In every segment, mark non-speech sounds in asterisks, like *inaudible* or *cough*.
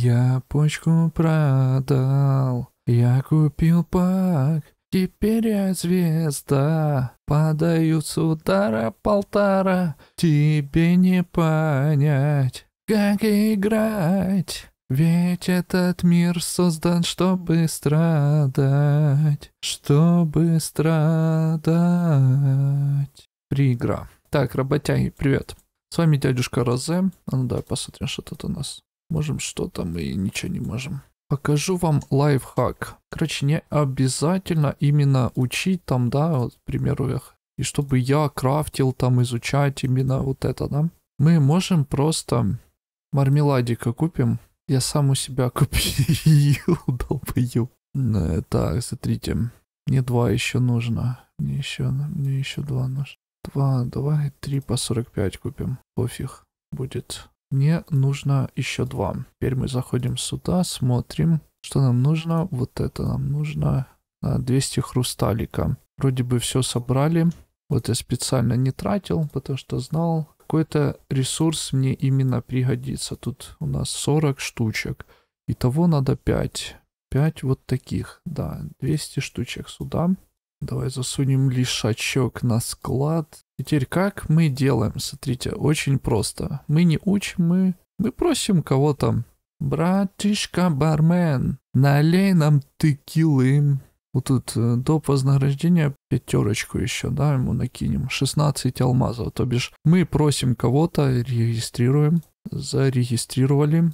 Я почку продал, я купил пак, теперь я звезда. Подаю с удара полтора, тебе не понять, как играть. Ведь этот мир создан, чтобы страдать, чтобы страдать. Пригра. Так, работяги, привет. С вами дядюшка Розе. Ну да, посмотрим, что тут у нас. Можем что-то, мы ничего не можем. Покажу вам лайфхак. Короче, не обязательно именно учить там, да, вот, к примеру, И чтобы я крафтил там, изучать именно вот это, да. Мы можем просто мармеладика купим. Я сам у себя *laughs* купил, долбоёб. Э, так, смотрите. Мне два еще нужно. Мне еще, мне еще два нужно. Два, давай три по 45 купим. Пофиг будет. Мне нужно еще два. Теперь мы заходим сюда, смотрим, что нам нужно. Вот это нам нужно. 200 а, хрусталика. Вроде бы все собрали. Вот я специально не тратил, потому что знал, какой-то ресурс мне именно пригодится. Тут у нас 40 штучек. Итого надо 5. 5 вот таких, да, 200 штучек сюда. Давай засунем лишачок на склад. Теперь как мы делаем? Смотрите, очень просто. Мы не учим, мы, мы просим кого-то. Братишка бармен, налей нам текилы. Вот тут э, до вознаграждения пятерочку еще, да, ему накинем. 16 алмазов. То бишь мы просим кого-то, регистрируем, зарегистрировали.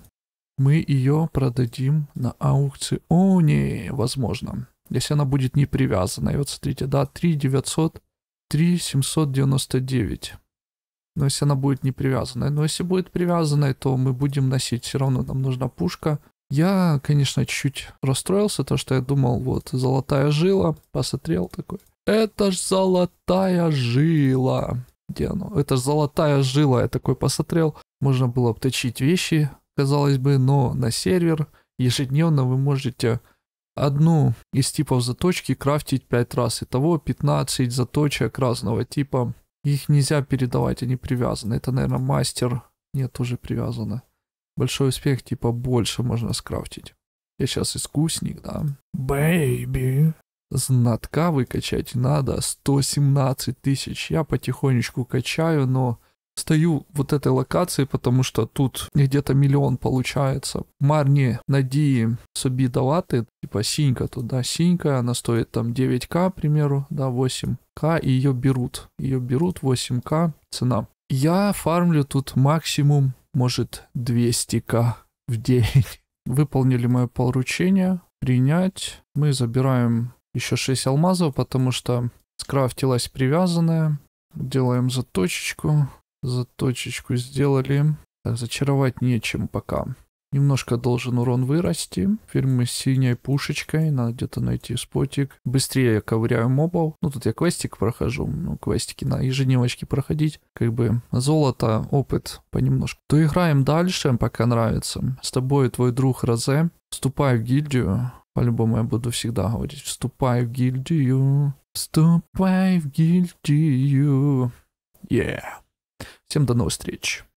Мы ее продадим на аукционе, возможно. Если она будет не привязана. И вот смотрите, да, 3 900 3799. Но если она будет не привязанная. Но если будет привязанная, то мы будем носить. Все равно нам нужна пушка. Я, конечно, чуть чуть расстроился, то что я думал, вот, золотая жила. Посмотрел такой. Это ж золотая жила. Где оно? Это ж золотая жила. Я такой посмотрел. Можно было обточить вещи, казалось бы, но на сервер ежедневно вы можете одну из типов заточки крафтить 5 раз. Итого 15 заточек разного типа. Их нельзя передавать, они привязаны. Это, наверное, мастер. Нет, уже привязано. Большой успех, типа больше можно скрафтить. Я сейчас искусник, да. Бэйби. Знатка выкачать надо 117 тысяч. Я потихонечку качаю, но стою вот этой локации, потому что тут где-то миллион получается. Марни надії собі давати, типа синька туда, синька, она стоит там 9к, к примеру, да, 8к, и ее берут. Ее берут 8к цена. Я фармлю тут максимум, может, 200к в день. Выполнили мое поручение, принять. Мы забираем еще 6 алмазов, потому что скрафтилась привязанная. Делаем заточечку. Заточечку сделали. Так, э, зачаровать нечем пока. Немножко должен урон вырасти. Фильмы с синей пушечкой. Надо где-то найти спотик. Быстрее я ковыряю мобов. Ну, тут я квестик прохожу. Ну, квестики на ежедневочке проходить. Как бы золото, опыт понемножку. То играем дальше, пока нравится. С тобой твой друг Розе. Вступай в гильдию. По-любому я буду всегда говорить. Вступай в гильдию. Вступай в гильдию. Yeah. Всем до новых встреч.